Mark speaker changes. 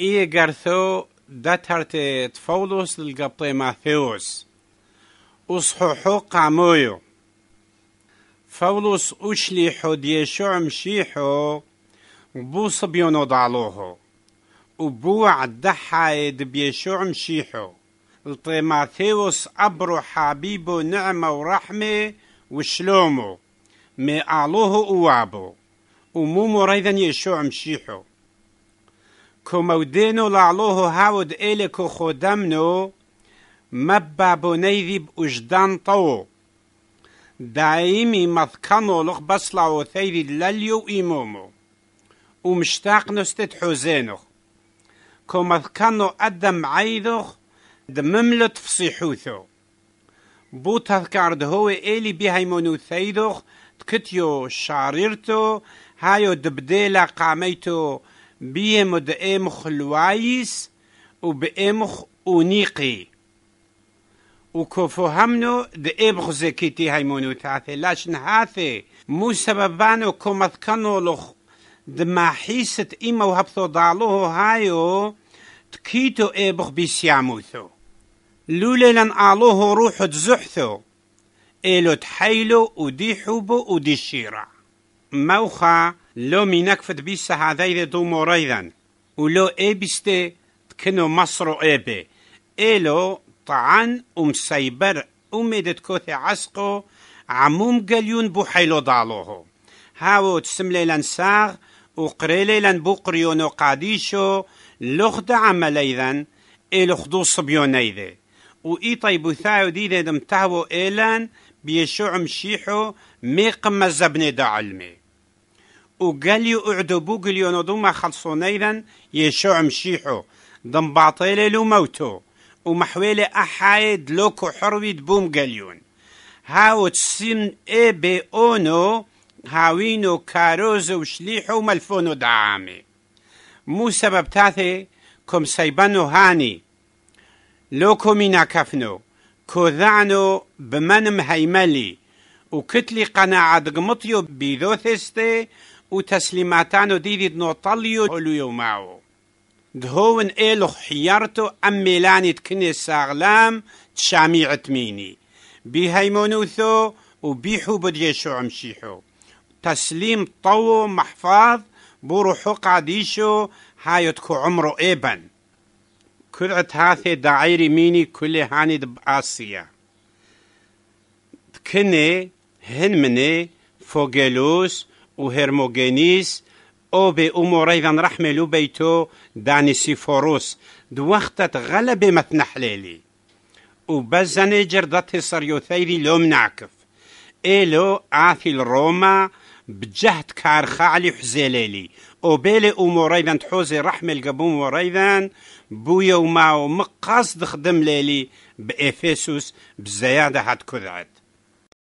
Speaker 1: إيه قرثو دترت تفولوس للقبطي ماثيوس وصحوحو قامويو فولوس أشليحو ديشوع مشيحو بو صبيونو ضعلوهو وبو عدحايد بيشوع مشيحو لطيماثيوس أبرو حبيبو نعمة ورحمة وشلومو مي أعلوه أوابو ومومو مريضا يشوع مشيحو كومودينو لعلوه هاود إليكو خدمنو مبا بنيذب أجدان طو دايمي مذكانو لخ بصلعو ثيري لليو إمومو ومشتاق نستد حزينوخ كو أدم عيدوخ دمملو تفصيحوثو بو تذكرد هو إلي بهايمونو ثيدوخ تكتيو شاريرتو هايو دبديلا قاميتو بيمد إمخ الوايس وبإمخ أونيقي وكوفو همنو دإبخ زكيتي مونو تاثي لاشن هاثي مو سببانو كومثكنو لخ دما حيست إما وهبثو دالوه هايو تكيتو إبخ بيسياموثو لولا لن هو روحو تزحثو إلو تحيلو ودي حوبو ودي شيرا موخا لو مينك فتبيس هذي دو مريضا ولو بيستي تكنو بي اي إلو طعن أم سيبر أمدت كوثي عسقو عموم قليون حيلو دالوهو هاو تسملي لنساغ وقريلي قريونو قاديشو لخد عمل إذن اي خدو صبيون و اي طيبو ثاو ديدي دمتاو إيلان بيشو عمشيحو ميقم مزبني دا علمي وقالي اعدبو قليون ما خلصو ايضا يشوع مشيحو دم باطيلي لو موتو ومحويلي احايد لوكو حرويد بوم قليون هاو تسين اي بي اونو هاوينو كاروزو وشليحو ملفونو دعامي مو سبب تاثي كم سيبانو هاني لوكو مينا كفنو كوذعنو بمنم هيملي وكتلي قناعة قمطيو بيذوثستي وتسليماتانو ديديد نوطليو علويو معو دهون إلو خيارتو أم ميلاني تكني ساغلام تشاميع و بهيمونوثو وبيحو بديشو عمشيحو تسليم طو محفاظ بروحو قاديشو تكو عمرو إيبا كرعت هاثي داعيري ميني كل هاني دب آسيا تكني هن مني فوغيلوس و وهرموگینیز او به امور ايضا رحمه لبيتو دو سيفوروس دوختت غلبه و وبزني جردت سريوثيري لوم نعكف إلو آثي الروما بجهد كارخا علي حزيليلي وبيلي أمور أيضا تحوزي رحمة و وريضا بويا وماو مقاصد خدم ليلي بافسوس بزيادة هاد كذعت